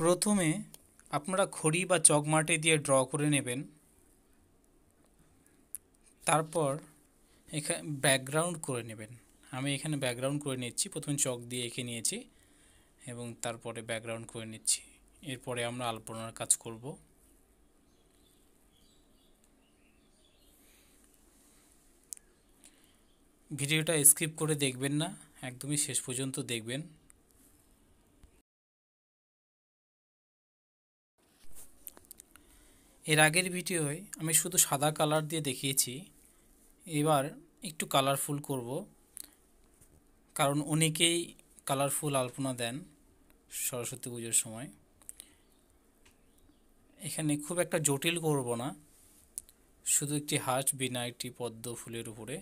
প্রথমে আপনারা খড়ি বা চকমাটি দিয়ে ড্র করে নেবেন তারপর এখানে ব্যাকগ্রাউন্ড করে নেবেন আমি এখানে ব্যাকগ্রাউন্ড করে নিচ্ছি প্রথমে চক দিয়ে এঁকে নিয়েছি এবং তারপরে ব্যাকগ্রাউন্ড করে নিচ্ছি এরপরে আমরা আলপনার কাজ করব ভিডিওটা স্কিপ করে দেখবেন না একদমই শেষ পর্যন্ত দেখবেন এর আগের ভিডিওয় আমি শুধু সাদা কালার দিয়ে দেখিয়েছি এবার একটু কালারফুল করব কারণ অনেকেই কালারফুল আলপনা দেন সরস্বতী পুজোর সময় এখানে খুব একটা জটিল করব না শুধু একটি হাঁস বিনা একটি পদ্ম ফুলের উপরে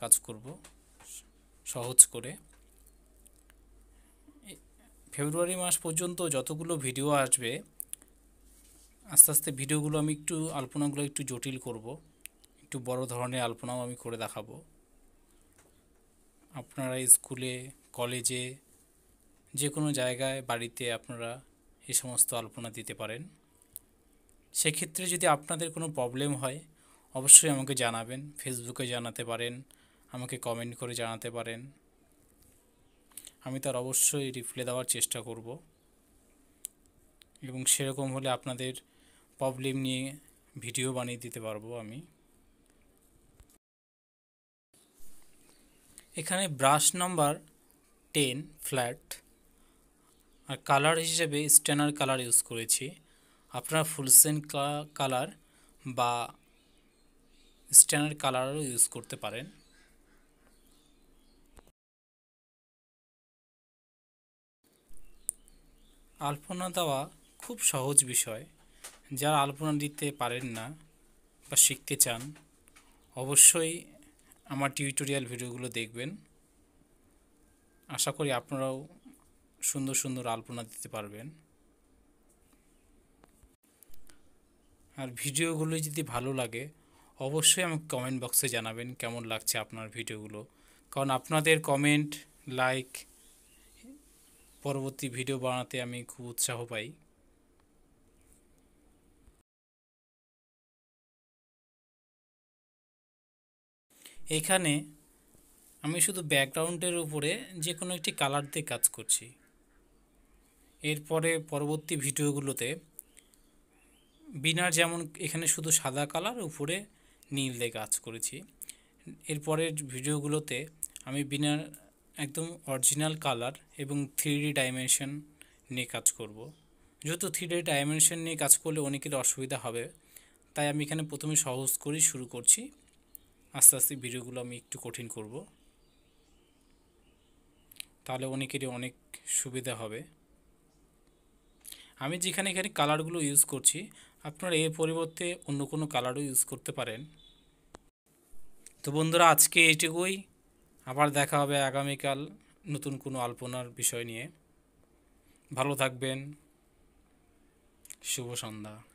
কাজ করব সহজ করে ফেব্রুয়ারি মাস পর্যন্ত যতগুলো ভিডিও আসবে আস্তে আস্তে ভিডিওগুলো আমি একটু আলপনাগুলো একটু জটিল করব একটু বড় ধরনের আলপনাও আমি করে দেখাবো আপনারা স্কুলে কলেজে যে কোনো জায়গায় বাড়িতে আপনারা এই সমস্ত আলপনা দিতে পারেন সেক্ষেত্রে যদি আপনাদের কোনো প্রবলেম হয় অবশ্যই আমাকে জানাবেন ফেসবুকে জানাতে পারেন আমাকে কমেন্ট করে জানাতে পারেন আমি তার অবশ্যই রিপ্লাই দেওয়ার চেষ্টা করব এবং সেরকম হলে আপনাদের প্রবলেম নিয়ে ভিডিও বানিয়ে দিতে পারবো আমি এখানে ব্রাশ নাম্বার টেন ফ্ল্যাট আর কালার হিসেবে স্ট্যানার কালার ইউজ করেছি আপনারা ফুলসেন কালার বা স্ট্যানার কালারও ইউজ করতে পারেন আলপনা দেওয়া খুব সহজ বিষয় যারা আলপনা দিতে পারেন না বা শিখতে চান অবশ্যই আমার টিউটোরিয়াল ভিডিওগুলো দেখবেন আশা করি আপনারাও সুন্দর সুন্দর আলপনা দিতে পারবেন আর ভিডিওগুলো যদি ভালো লাগে অবশ্যই আমাকে কমেন্ট বক্সে জানাবেন কেমন লাগছে আপনার ভিডিওগুলো কারণ আপনাদের কমেন্ট লাইক পরবর্তী ভিডিও বানাতে আমি খুব উৎসাহ পাই এখানে আমি শুধু ব্যাকগ্রাউন্ডের উপরে যে কোনো একটি কালার দিয়ে কাজ করছি এরপরে পরবর্তী ভিডিওগুলোতে বিনার যেমন এখানে শুধু সাদা কালার উপরে নীল দিয়ে কাজ করেছি এরপরের ভিডিওগুলোতে আমি বিনার একদম অরিজিনাল কালার এবং থ্রি ডাইমেনশন নিয়ে কাজ করব। যেহেতু থ্রি ডাইমেনশন নিয়ে কাজ করলে অনেকের অসুবিধা হবে তাই আমি এখানে প্রথমে সহজ করেই শুরু করছি আস্তে আস্তে ভিডিওগুলো আমি একটু কঠিন করব তাহলে অনেকেরই অনেক সুবিধা হবে আমি যেখানে এখানে কালারগুলো ইউজ করছি আপনারা এর পরিবর্তে অন্য কোনো কালারও ইউজ করতে পারেন তো বন্ধুরা আজকে এটুকুই আবার দেখা হবে আগামীকাল নতুন কোনো আলপনার বিষয় নিয়ে ভালো থাকবেন শুভ সন্ধ্যা